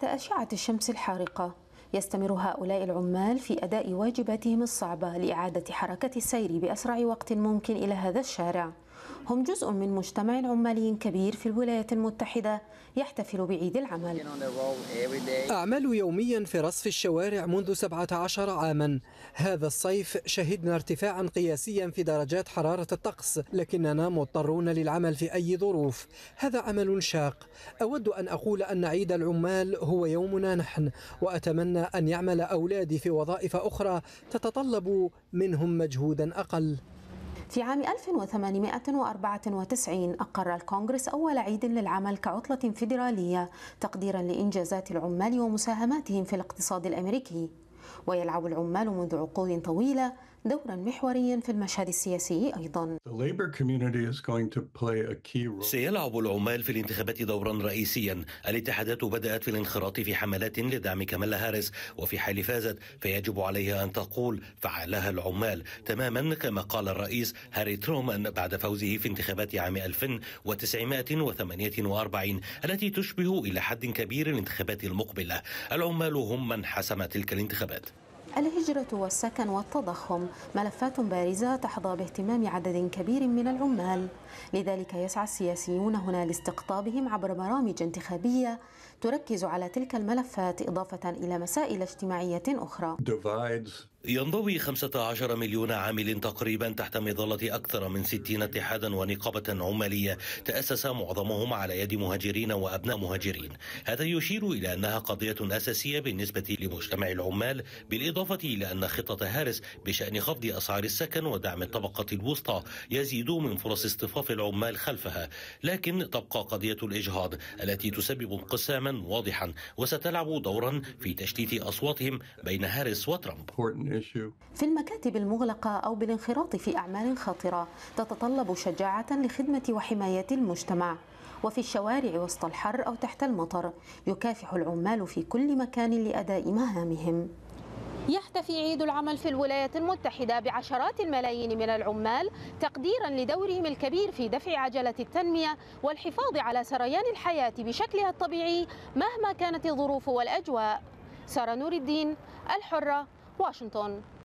تحت أشعة الشمس الحارقة يستمر هؤلاء العمال في أداء واجباتهم الصعبة لإعادة حركة السير بأسرع وقت ممكن إلى هذا الشارع هم جزء من مجتمع عمالي كبير في الولايات المتحدة يحتفل بعيد العمل أعمل يوميا في رصف الشوارع منذ 17 عاما هذا الصيف شهدنا ارتفاعا قياسيا في درجات حرارة الطقس لكننا مضطرون للعمل في أي ظروف هذا عمل شاق أود أن أقول أن عيد العمال هو يومنا نحن وأتمنى أن يعمل أولادي في وظائف أخرى تتطلب منهم مجهودا أقل في عام 1894 أقر الكونغرس أول عيد للعمل كعطلة فيدرالية تقديرا لإنجازات العمال ومساهماتهم في الاقتصاد الأمريكي ويلعب العمال منذ عقود طويلة دورا محوريا في المشهد السياسي أيضا سيلعب العمال في الانتخابات دورا رئيسيا الاتحادات بدأت في الانخراط في حملات لدعم كمال هاريس وفي حال فازت فيجب عليها أن تقول فعلها العمال تماما كما قال الرئيس هاري ترومان بعد فوزه في انتخابات عام 1948 التي تشبه إلى حد كبير الانتخابات المقبلة العمال هم من حسم تلك الانتخابات الهجرة والسكن والتضخم ملفات بارزة تحظى باهتمام عدد كبير من العمال لذلك يسعى السياسيون هنا لاستقطابهم عبر برامج انتخابية تركز على تلك الملفات إضافة إلى مسائل اجتماعية أخرى ينضوي 15 مليون عامل تقريبا تحت مظلة أكثر من 60 اتحادا ونقابة عمالية تأسس معظمهم على يد مهاجرين وأبناء مهاجرين هذا يشير إلى أنها قضية أساسية بالنسبة لمجتمع العمال بالإضافة إلى أن خطة هارس بشأن خفض أسعار السكن ودعم الطبقة الوسطى يزيد من فرص اصطفاف العمال خلفها لكن تبقى قضية الإجهاض التي تسبب انقساما واضحا وستلعب دورا في تشتيت أصواتهم بين هاريس وترامب في المكاتب المغلقة أو بالانخراط في أعمال خطرة تتطلب شجاعة لخدمة وحماية المجتمع وفي الشوارع وسط الحر أو تحت المطر يكافح العمال في كل مكان لأداء مهامهم يحتفي عيد العمل في الولايات المتحدة بعشرات الملايين من العمال تقديرا لدورهم الكبير في دفع عجلة التنمية والحفاظ على سريان الحياة بشكلها الطبيعي مهما كانت الظروف والأجواء سارة نور الدين الحرة واشنطن